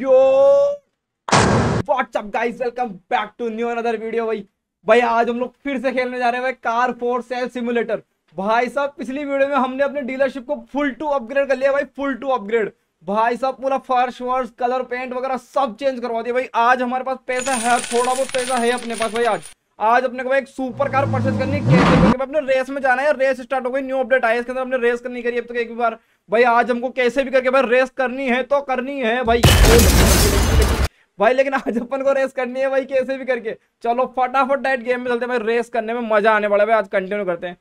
Yo WhatsApp guys welcome back to new another video भाई भाई आज हम लोग फिर से खेलने जा रहे हैं भाई कार फोर सेल सिमुलेटर भाई साहब पिछली वीडियो में हमने अपने डीलरशिप को फुल टू अपग्रेड कर लिया भाई फुल टू अपग्रेड भाई साहब पूरा फर्श वर्श कलर पेंट वगैरह सब चेंज करवा दिया भाई आज हमारे पास पैसा है थोड़ा बहुत पैसा है अपने पास भाई आज आज अपने को एक सुपर कार परचेज करनी कैसे कैसे अपने रेस में जाना है रेस स्टार्ट हो गई न्यू अपडेट आया इसके अंदर अपने रेस करनी करी अब तक तो एक भी बार भाई आज हमको कैसे भी करके भाई रेस करनी है तो करनी है भाई भाई लेकिन आज अपन को रेस करनी है भाई कैसे भी करके चलो फटाफट डाइट गेम में चलते भाई रेस करने में मजा आने वाला है आज कंटिन्यू करते हैं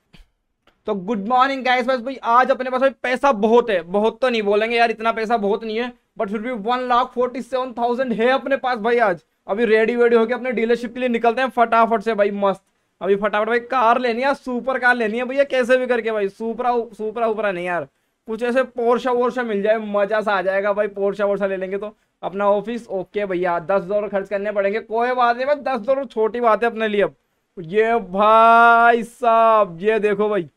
तो गुड मॉर्निंग गाइस बस भाई आज अपने पास भाई पैसा बहुत है बहुत तो नहीं बोलेंगे यार इतना पैसा बहुत नहीं है बट फिर भी one lakh forty seven thousand है अपने पास भाई आज अभी रेडी वेडी होके अपने डीलरशिप के लिए निकलते हैं फटाफट से भाई मस्त अभी फटाफट भाई कार लेनी है सुपर कार लेनी है भैया कैसे भी करके भाई सुपरा सुपरा उपरा नहीं यार कुछ ऐसे पोर्शा वोर्शा मिल जाए मजा सा आ जाएगा भाई पोर्शा वोर्शा ले लेंगे तो अपना ऑफिस ओके भैया दस डॉलर खर्च करने पड़ेंगे कोई बात नहीं भाई दस डॉलर छोटी बात है अपने लिए अब ये भाई साहब ये देखो भाई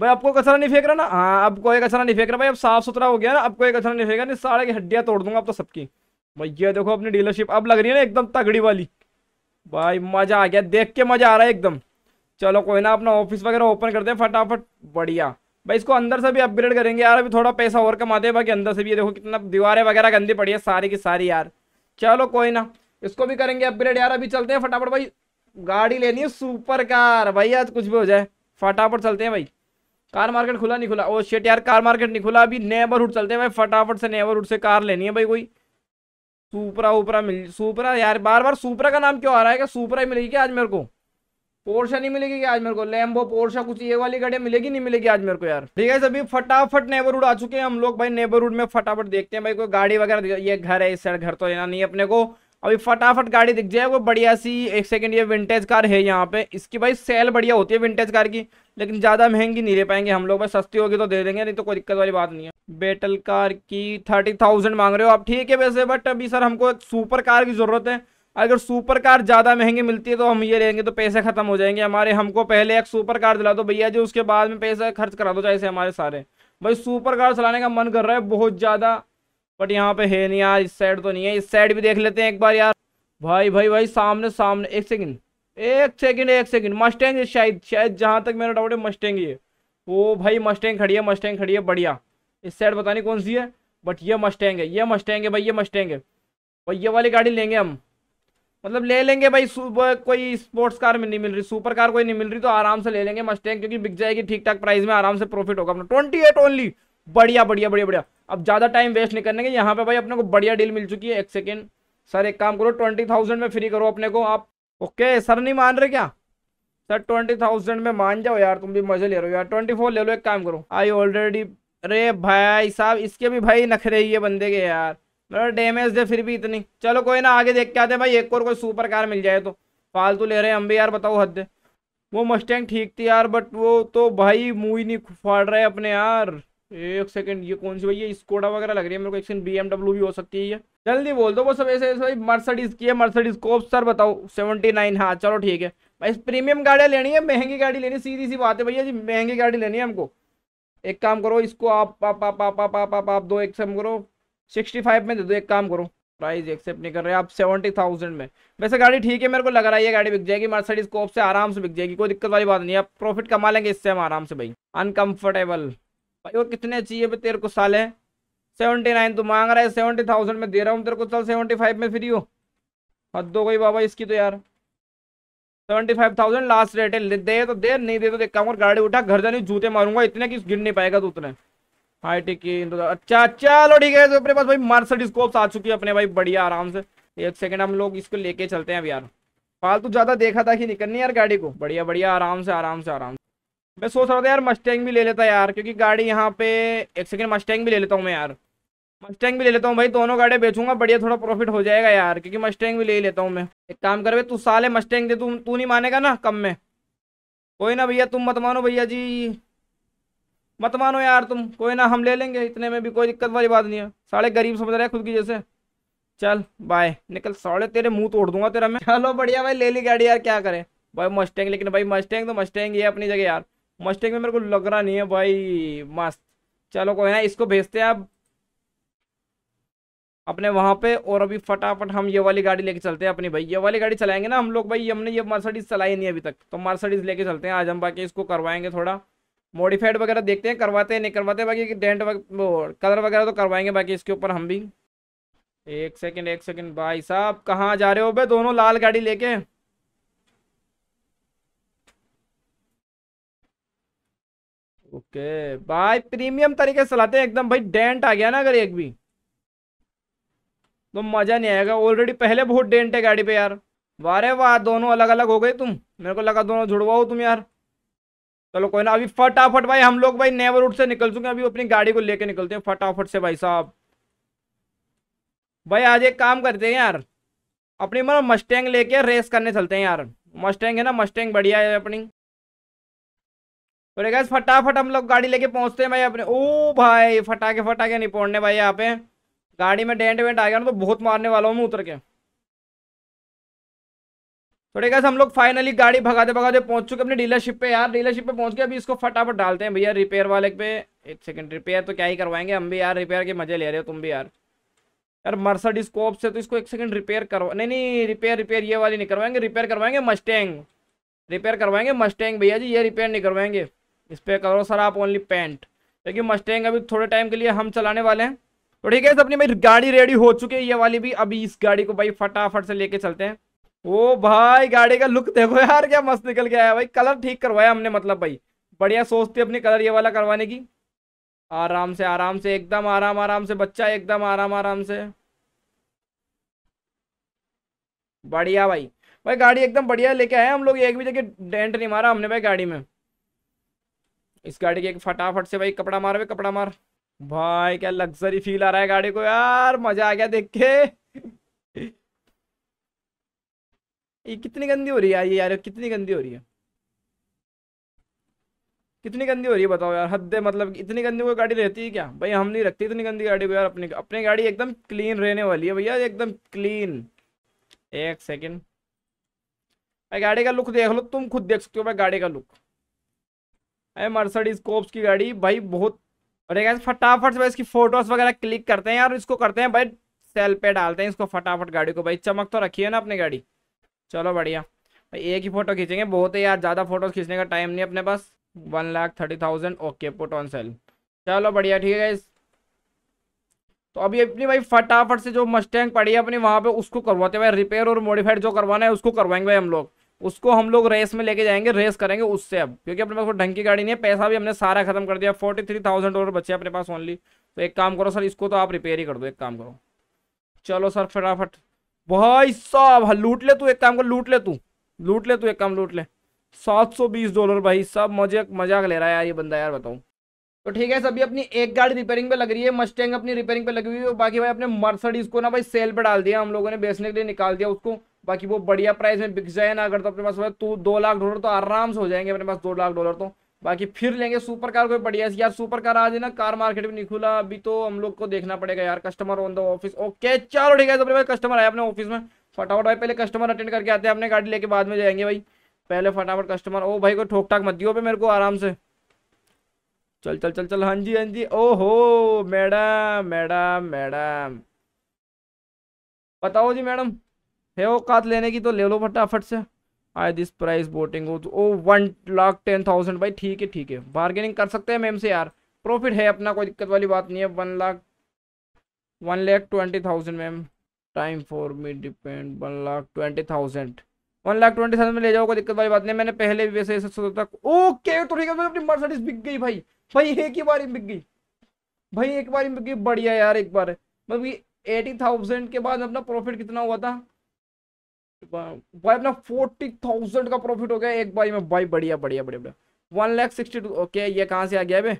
भाई आपको कचरा नहीं फेंक रहा ना हाँ अब कोई कचरा नहीं फेंक रहा भाई अब साफ सुथरा हो गया ना अब कोई कचरा नहीं फेंका नहीं सारे की हड्डियाँ तोड़ दूंगा अब तो सबकी भाई ये देखो अपनी डीलरशिप अब लग रही है ना एकदम तगड़ी वाली भाई मज़ा आ गया देख के मज़ा आ रहा है एकदम चलो कोई ना अपना ऑफिस वगैरह ओपन करते हैं फटाफट बढ़िया भाई इसको अंदर से भी अपग्रेड करेंगे यार अभी थोड़ा पैसा और कमाते हैं बाकी अंदर से भी ये देखो कितना दीवारें वगैरह गंदी पड़ी है सारी की सारी यार चलो कोई ना इसको भी करेंगे अपग्रेड यार अभी चलते हैं फटाफट भाई गाड़ी लेनी है सुपर कार भाई आज कुछ भी हो जाए फटाफट चलते हैं भाई कार मार्केट खुला नहीं खुला ओ oh शेट यार कार मार्केट नहीं खुला अभी नेबरहुड चलते हैं भाई फटाफट से नेबरहुड से कार लेनी है भाई कोई सुपरा उपरा मिल सुपरा यार बार बार सुपरा का नाम क्यों आ रहा है क्या सुपरा ही मिलेगी क्या आज मेरे को पोर्शा नहीं मिलेगी क्या आज मेरे को लैम्बो पोर्शा कुछ ये वाली गाड़ियाँ मिलेगी नहीं मिलेगी आज मेरे को यार ठीक है सभी फटाफट नेबरहुड आ चुके हैं हम लोग भाई नेबरहुड में फटाफट देखते हैं भाई कोई गाड़ी वगैरह ये घर है इस साइड घर तो लेना नहीं अपने को अभी फटाफट गाड़ी दिख जाए वो बढ़िया सी एक सेकंड ये विंटेज कार है यहाँ पे इसकी भाई सेल बढ़िया होती है विंटेज कार की लेकिन ज़्यादा महंगी नहीं ले पाएंगे हम लोग भाई सस्ती होगी तो दे देंगे नहीं तो कोई दिक्कत वाली बात नहीं है बेटल कार की थर्टी थाउजेंड मांग रहे हो आप ठीक है वैसे बट अभी सर हमको एक सुपर कार की ज़रूरत है अगर सुपर कार ज़्यादा महंगी मिलती है तो हम ये लेंगे तो पैसे ख़त्म हो जाएंगे हमारे हमको पहले एक सुपर कार दिला दो भैया जी उसके बाद में पैसा खर्च करा दो जैसे हमारे सारे भाई सुपर कार चलाने का मन कर रहा है बहुत ज़्यादा बट यहाँ पे है नहीं यार इस साइड तो नहीं है इस साइड भी देख लेते हैं एक बार यार भाई भाई भाई सामने सामने एक सेकेंड एक सेकेंड एक सेकेंड मस्टेंगे शायद शायद जहाँ तक मेरा डाउट है मस्टेंगे वो भाई मस्टेंग खड़ी है मस्टेंग खड़ी है बढ़िया इस साइड पता नहीं कौन सी है बट ये मस्टैंग है ये मस्टैंग है भाई ये मस्टैंग है भाई ये वाली गाड़ी लेंगे हम मतलब ले लेंगे भाई कोई स्पोर्ट्स कार में नहीं मिल रही सुपर कार कोई नहीं मिल रही तो आराम से ले लेंगे मस्टैंग क्योंकि बिक जाएगी ठीक ठाक प्राइस में आराम से प्रॉफिट होगा अपना ट्वेंटी एट ओनली बढ़िया बढ़िया बढ़िया बढ़िया अब ज़्यादा टाइम वेस्ट नहीं करने के यहाँ पे भाई अपने को बढ़िया डील मिल चुकी है एक सेकेंड सर एक काम करो ट्वेंटी थाउजेंड में फ्री करो अपने को आप ओके सर नहीं मान रहे क्या सर ट्वेंटी थाउजेंड में मान जाओ यार तुम भी मजे ले रहे हो यार ट्वेंटी फोर ले लो एक काम करो आई ऑलरेडी अरे भाई साहब इसके भी भाई नखरे ही है बंदे के यार मतलब डैमेज दे फिर भी इतनी चलो कोई ना आगे देख के आते भाई एक और कोई सुपर कार मिल जाए तो फालतू ले रहे हैं हम भी यार बताओ हद वो मस्टैंग ठीक थी यार बट वो तो भाई मुँह ही नहीं फाड़ रहे अपने यार एक सेकंड ये कौन सी भाई ये स्कोडा वगैरह लग रही है मेरे को एक सेकंड बीएमडब्ल्यू भी हो सकती है ये जल्दी बोल दो वो सब ऐसे ऐसे भाई मर्सडीज की है मर्सडीज कोप सर बताओ सेवेंटी नाइन हाँ चलो ठीक है भाई प्रीमियम गाड़ियाँ लेनी है महंगी गाड़ी लेनी सीधी सी बात है भैया जी महंगी गाड़ी लेनी है हमको एक काम करो इसको आप आप आप आप आप आप आप, आप दो एक्सेप्ट करो सिक्सटी फाइव में दे दो एक काम करो प्राइस एक्सेप्ट नहीं कर रहे आप सेवेंटी थाउजेंड में वैसे गाड़ी ठीक है मेरे को लग रहा है ये गाड़ी बिक जाएगी मर्सडीज कोप से आराम से बिक जाएगी कोई दिक्कत वाली बात नहीं आप प्रॉफिट कमा लेंगे इससे हम आराम से भाई अनकम्फर्टेबल भाई और कितने चाहिए भाई तेरे को साल है सेवेंटी नाइन तो मांग रहा है सेवेंटी थाउजेंड में दे रहा हूँ तेरे को चल सेवेंटी फाइव में फ्री हो हद दो गई बाबा इसकी तो यार seventy five thousand last rate है दे तो दे नहीं दे तो देखा और गाड़ी उठा घर जाने जूते मारूंगा इतने कि गिर नहीं पाएगा तो उतने हाई टेक अच्छा चलो ठीक है तो अपने पास भाई मार्सडीज स्कोप्स आ चुकी है अपने भाई बढ़िया आराम से एक सेकेंड हम लोग इसको लेके चलते हैं अब यार फालतू ज़्यादा देखा था कि निकलनी यार गाड़ी को बढ़िया बढ़िया आराम से आराम से आराम से मैं सोच रहा था यार मस्टैंग भी ले लेता यार क्योंकि गाड़ी यहाँ पे एक सेकेंड मस्टैंग भी ले लेता हूँ मैं यार मस्टैंग भी ले लेता हूँ भाई दोनों गाड़ियाँ बेचूंगा बढ़िया थोड़ा प्रॉफिट हो जाएगा यार क्योंकि मस्टैंग भी ले ही लेता हूँ मैं एक काम कर भाई तू साले मस्टैंग दे तू तू नहीं मानेगा ना कम में कोई ना भैया तुम मत मानो भैया जी मत मानो यार तुम कोई ना हम ले लेंगे इतने में भी कोई दिक्कत वाली बात नहीं है साढ़े गरीब समझ रहे हैं खुद की जैसे चल बाय निकल साढ़े तेरे मुंह तोड़ दूंगा तेरा मैं चलो बढ़िया भाई ले ली गाड़ी यार क्या करें भाई मस्टैंग लेकिन भाई मस्टैंग तो मस्टैंग ही है अपनी जगह यार मस्टैंग में मेरे को लग रहा नहीं है भाई मस्त चलो कोई ना इसको भेजते हैं आप अपने वहाँ पे और अभी फटाफट हम ये वाली गाड़ी लेके चलते हैं अपनी भाई ये वाली गाड़ी चलाएंगे ना हम लोग भाई हमने ये मर्सडीज चलाई नहीं अभी तक तो मर्सडीज लेके चलते हैं आज हम बाकी इसको करवाएंगे थोड़ा मॉडिफाइड वगैरह देखते हैं करवाते हैं नहीं करवाते बाकी डेंट कलर वगैरह तो करवाएंगे बाकी इसके ऊपर हम भी एक सेकेंड एक सेकेंड भाई साहब कहाँ जा रहे हो भाई दोनों लाल गाड़ी लेके ओके भाई प्रीमियम तरीके से चलाते हैं एकदम भाई डेंट आ गया ना अगर एक भी तो मज़ा नहीं आएगा ऑलरेडी पहले बहुत डेंट है गाड़ी पे यार वारे वाह दोनों अलग अलग हो गए तुम मेरे को लगा दोनों जुड़वाओ तुम यार चलो कोई ना अभी फटाफट भाई हम लोग भाई नेवर रूट से निकल चुके हैं अभी अपनी गाड़ी को लेके निकलते हैं फटाफट से भाई साहब भाई आज एक काम करते हैं यार अपनी मतलब मस्टैंग लेके रेस करने चलते हैं यार मस्टैंग है ना मस्टैंग बढ़िया है अपनी और तो फटाफट हम लोग गाड़ी लेके पहुंचते हैं भाई अपने ओ भाई फटाके फटाके नहीं पहुंचने भाई यहाँ पे गाड़ी में डेंट वेंट आएगा ना तो बहुत मारने वाला हूँ मैं उतर के थोड़े तो कैसे हम लोग फाइनली गाड़ी भगाते भगाते पहुंच चुके अपने डीलरशिप पे यार डीलरशिप पे पहुंच के अभी इसको फटाफट डालते हैं भैया रिपेयर वाले पे एक सेकंड रिपेयर तो क्या ही करवाएंगे हम भी यार रिपेयर के मजे ले रहे हो तुम भी यार यार मर्सडीज कोप से तो इसको एक सेकंड रिपेयर करवा नहीं नहीं रिपेयर रिपेयर ये वाली नहीं करवाएंगे रिपेयर करवाएंगे मस्टैंग रिपेयर करवाएंगे मस्टैंग भैया जी ये रिपेयर नहीं करवाएंगे इस पर करो सर आप ओनली पेंट क्योंकि मस्टैंग अभी थोड़े टाइम के लिए हम चलाने वाले हैं तो ठीक है अपनी भाई गाड़ी रेडी हो चुकी है ये वाली भी अभी इस गाड़ी को भाई फटाफट से लेके चलते हैं ओ भाई गाड़ी का लुक देखो यार क्या मस्त निकल गया है भाई कलर ठीक करवाया हमने मतलब भाई बढ़िया सोचती अपने कलर ये वाला करवाने की आराम से आराम से एकदम आराम आराम से बच्चा एकदम आराम आराम से बढ़िया भाई भाई गाड़ी एकदम बढ़िया लेके आए हम लोग एक भी जगह डेंट नहीं मारा हमने भाई गाड़ी में इस गाड़ी के एक फटाफट से भाई कपड़ा मार भाई कपड़ा मार भाई क्या लग्जरी फील आ रहा है गाड़ी को यार मजा आ गया देख के ये कितनी गंदी हो रही है ये यार कितनी गंदी हो रही है कितनी गंदी हो रही है बताओ यार हद मतलब इतनी गंदी कोई गाड़ी रहती है क्या भाई हम नहीं रखते इतनी गंदी गाड़ी को यार अपनी अपनी गाड़ी एकदम क्लीन रहने वाली है भैया एकदम क्लीन एक सेकेंड भाई गाड़ी का लुक देख लो तुम खुद देख सकते हो भाई गाड़ी का लुक अरे मर्सडीज कोप्स की गाड़ी भाई बहुत और एक फटाफट से इसकी फोटोज वगैरह क्लिक करते हैं और इसको करते हैं भाई सेल पे डालते हैं इसको फटाफट गाड़ी को भाई चमक तो रखी है ना अपनी गाड़ी चलो बढ़िया भाई एक ही फोटो खींचेंगे बहुत ही यार ज़्यादा फोटोज खींचने का टाइम नहीं अपने पास one lakh thirty thousand okay put on sale चलो बढ़िया ठीक है इस तो अभी अपनी भाई फटाफट से जो मस्टैंग पड़ी है अपनी वहाँ पे उसको करवाते हैं भाई रिपेयर और मॉडिफाइड जो करवाना है उसको करवाएंगे भाई हम लोग उसको हम लोग रेस में लेके जाएंगे रेस करेंगे उससे अब क्योंकि अपने पास ढंग की गाड़ी नहीं है पैसा भी हमने सारा खत्म कर दिया फोर्टी थ्री थाउजेंड डॉलर बचे अपने पास ओनली तो एक काम करो सर इसको तो आप रिपेयर ही कर दो एक काम करो चलो सर फटाफट भाई साहब हाँ, लूट ले तू एक काम कर लूट ले तू लूट ले तू एक काम लूट ले सात सौ बीस डॉलर भाई सब मजे मजाक ले रहा है यार ये बंदा यार बताऊँ तो ठीक है सभी अपनी एक गाड़ी रिपेयरिंग पे लग रही है मस्टैंग अपनी रिपेयरिंग पे लगी हुई है बाकी भाई अपने मर्सडीज को ना भाई सेल पे डाल दिया हम लोगों ने बेचने के लिए निकाल दिया उसको बाकी वो बढ़िया प्राइस में बिक जाए ना अगर तो अपने पास तो दो लाख डॉलर तो आराम से हो जाएंगे अपने पास दो लाख डॉलर तो बाकी फिर लेंगे सुपर कार कोई बढ़िया यार सुपर कार आज ना कार मार्केट में नहीं खुला अभी तो हम लोग को देखना पड़ेगा यार customer on the office okay चलो ठीक है तो अपने पास कस्टमर आया अपने ऑफिस में फटाफट भाई पहले कस्टमर अटेंड करके आते हैं अपने गाड़ी लेके बाद में जाएंगे भाई पहले फटाफट कस्टमर ओ भाई को ठोक ठाक मत दियो पे मेरे को आराम से चल चल चल चल हाँ जी हाँ जी ओ हो मैडम मैडम मैडम बताओ जी मैडम है औकात लेने की तो ले लो फटाफट से I this price boating oh one lakh ten thousand भाई ठीक है ठीक है बार्गेनिंग कर सकते हैं मैम से यार प्रॉफिट है अपना कोई दिक्कत वाली बात नहीं है one lakh one lakh twenty thousand ma'am time for me depend one lakh twenty thousand one lakh twenty thousand में ले जाओ कोई दिक्कत वाली बात नहीं मैंने पहले भी वैसे ऐसे सोचा था ओके तो ठीक है तो अपनी मर्सडीज बिक गई भाई भाई एक ही बार बिक गई भाई एक बार बिक गई बढ़िया यार एक बार मतलब एटी थाउजेंड के बाद अपना प्रॉफिट कितना हुआ था भाई अपना फोर्टी थाउजेंड का प्रॉफिट हो गया एक बार में भाई बढ़िया बढ़िया बढ़िया बढ़िया one lakh sixty two okay ये कहाँ से आ गया भाई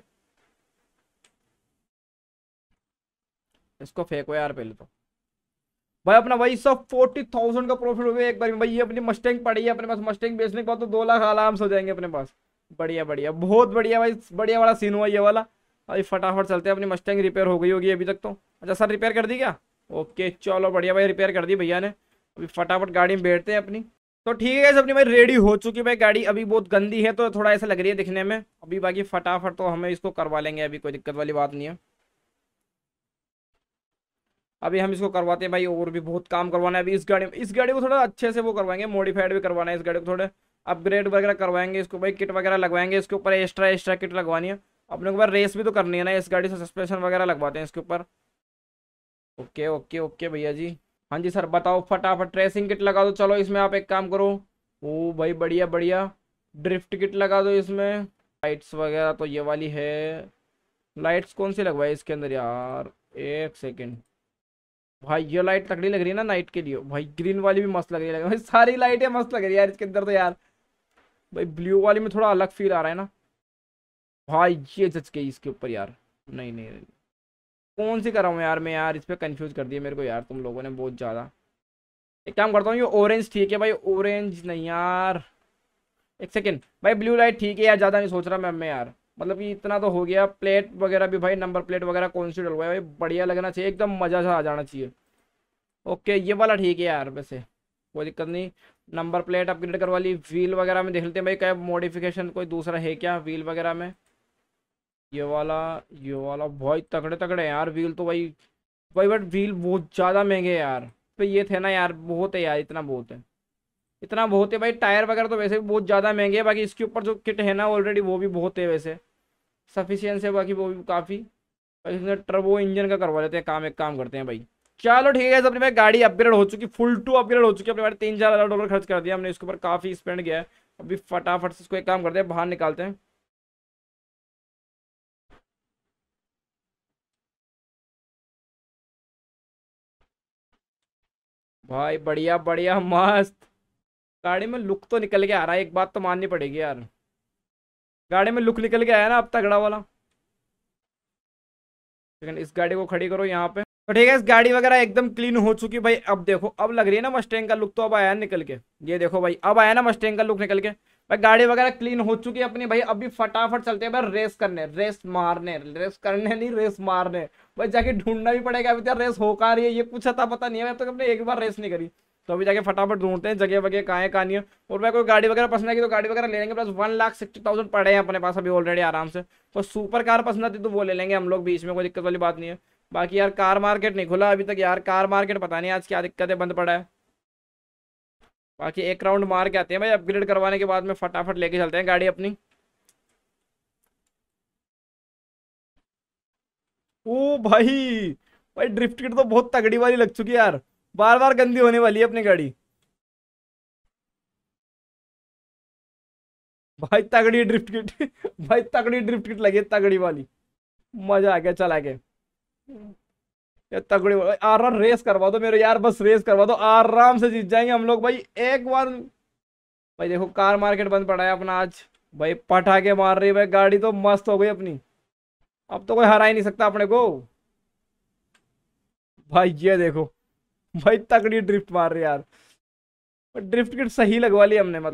इसको फेंको यार पहले तो भाई अपना वही सब फोर्टी थाउजेंड का प्रॉफिट हो गया एक बार में भाई ये अपनी मस्टैंग पड़ी है अपने पास मस्टैंग बेचने के बाद तो दो लाख आराम से हो जाएंगे अपने पास बढ़िया बढ़िया बहुत बढ़िया भाई बढ़िया वाला सीन हुआ ये वाला अभी फटाफट चलते हैं अपनी मस्टैंग रिपेयर हो गई होगी अभी तक तो अच्छा सर रिपेयर कर दी क्या ओके चलो बढ़िया भाई रिपेयर कर दी भैया ने अभी फटाफट गाड़ी में बैठते हैं अपनी तो ठीक है अपनी भाई रेडी हो चुकी भाई गाड़ी अभी बहुत गंदी है तो थोड़ा ऐसा लग रही है दिखने में अभी बाकी फटाफट तो हमें इसको करवा लेंगे अभी कोई दिक्कत वाली बात नहीं है अभी हम इसको करवाते हैं भाई और भी बहुत काम करवाना है अभी इस गाड़ी में इस गाड़ी को थोड़ा अच्छे से वो करवाएंगे मॉडिफाइड भी करवाना है इस गाड़ी को थोड़ा अपग्रेड वगैरह करवाएंगे इसको भाई किट वगैरह लगवाएंगे इसके ऊपर एक्स्ट्रा एक्स्ट्रा किट लगवानी है अपने को रेस भी तो करनी है ना इस गाड़ी से सस्पेंशन वगैरह लगवाते हैं इसके ऊपर ओके ओके ओके भैया जी हाँ जी सर बताओ फटाफट ट्रेसिंग किट लगा दो चलो इसमें आप एक काम करो ओ भाई बढ़िया बढ़िया ड्रिफ्ट किट लगा दो इसमें लाइट्स वगैरह तो ये वाली है लाइट्स कौन सी लगवाई इसके अंदर यार एक सेकेंड भाई ये लाइट तकड़ी लग रही है ना नाइट के लिए भाई ग्रीन वाली भी मस्त लग रही है भाई सारी लाइटें मस्त लग रही है यार इसके अंदर तो यार भाई ब्लू वाली में थोड़ा अलग फील आ रहा है ना भाई ये जच गई इसके ऊपर यार नहीं नहीं, नहीं। कौन सी कराऊँ यार मैं यार इस पर कन्फ्यूज़ कर दिया मेरे को यार तुम लोगों ने बहुत ज़्यादा एक काम करता हूँ ये ऑरेंज ठीक है भाई ऑरेंज नहीं यार एक सेकेंड भाई ब्लू लाइट ठीक है यार ज़्यादा नहीं सोच रहा मैं मैं यार मतलब कि इतना तो हो गया प्लेट वगैरह भी भाई नंबर प्लेट वगैरह कौन सी डलवाई भाई बढ़िया लगना चाहिए एकदम मज़ा सा आ जाना चाहिए ओके ये वाला ठीक है यार वैसे कोई दिक्कत नहीं नंबर प्लेट अपग्रेड करवा ली व्हील वगैरह में देख लेते हैं भाई क्या मॉडिफिकेशन कोई दूसरा है क्या व्हील वगैरह में ये वाला ये वाला बहुत तगड़े तगड़े यार व्हील तो भाई भाई बट व्हील बहुत ज़्यादा महंगे यार पे ये थे ना यार बहुत है यार इतना बहुत है इतना बहुत है भाई टायर वगैरह तो वैसे भी बहुत ज़्यादा महंगे है बाकी इसके ऊपर जो किट है ना ऑलरेडी वो भी बहुत है वैसे सफिशियंस है बाकी वो भी काफ़ी बाकी इसमें ट्रबो इंजन का करवा लेते हैं काम एक काम करते हैं भाई चलो ठीक है अपनी भाई गाड़ी अपग्रेड हो चुकी फुल टू अपग्रेड हो चुकी है अपने भाई तीन चार हज़ार डॉलर खर्च कर दिया हमने इसके ऊपर काफ़ी स्पेंड किया है अभी फटाफट से इसको एक काम करते हैं बाहर निकालते हैं भाई बढ़िया बढ़िया मस्त गाड़ी में लुक तो निकल के आ रहा है एक बात तो माननी पड़ेगी यार गाड़ी में लुक निकल के आया ना अब तगड़ा वाला लेकिन इस गाड़ी को खड़ी करो यहाँ पे तो ठीक है इस गाड़ी वगैरह एकदम क्लीन हो चुकी भाई अब देखो अब लग रही है ना मस्टैंग का लुक तो अब आया निकल के ये देखो भाई अब आया ना मस्टैंग का लुक निकल के भाई गाड़ी वगैरह क्लीन हो चुकी है अपनी भाई अभी फटाफट चलते हैं भाई रेस करने रेस मारने रेस करने नहीं रेस मारने भाई जाके ढूंढना भी पड़ेगा अभी तो रेस हो कहा रही है ये कुछ था पता नहीं है तो अपने एक बार रेस नहीं करी तो अभी जाके फटाफट ढूंढते हैं जगह वगैरह कहाँ है कहाँ है और भाई कोई गाड़ी वगैरह पसंद आएगी तो गाड़ी वगैरह ले लेंगे plus one lakh sixty thousand पड़े हैं अपने पास अभी ऑलरेडी आराम से और सुपर कार पसंद आती तो वो ले लेंगे हम लोग बीच में कोई दिक्कत वाली बात नहीं है बाकी यार कार मार्केट नहीं खुला अभी तक यार कार मार्केट पता नहीं आज क्या दिक्कत है बंद पड़ा है बाकी एक राउंड मार के आते हैं भाई अपग्रेड करवाने के बाद में फटाफट लेके चलते हैं गाड़ी अपनी ओ भाई भाई ड्रिफ्ट किट तो बहुत तगड़ी वाली लग चुकी है यार बार बार गंदी होने वाली है अपनी गाड़ी भाई तगड़ी ड्रिफ्ट किट भाई तगड़ी ड्रिफ्ट किट लगी तगड़ी वाली मजा आ गया चला गया तगड़े आराम रेस करवा दो मेरे यार बस रेस करवा दो आराम से जीत जाएंगे हम लोग भाई एक बार भाई देखो कार मार्केट बंद पड़ा है अपना आज भाई पटाखे मार रही है भाई गाड़ी तो मस्त हो गई अपनी अब तो कोई हरा ही नहीं सकता अपने को भाई ये देखो भाई तगड़ी ड्रिफ्ट मार रही यार ड्रिफ्ट किट सही लगवा ली हमने मतलब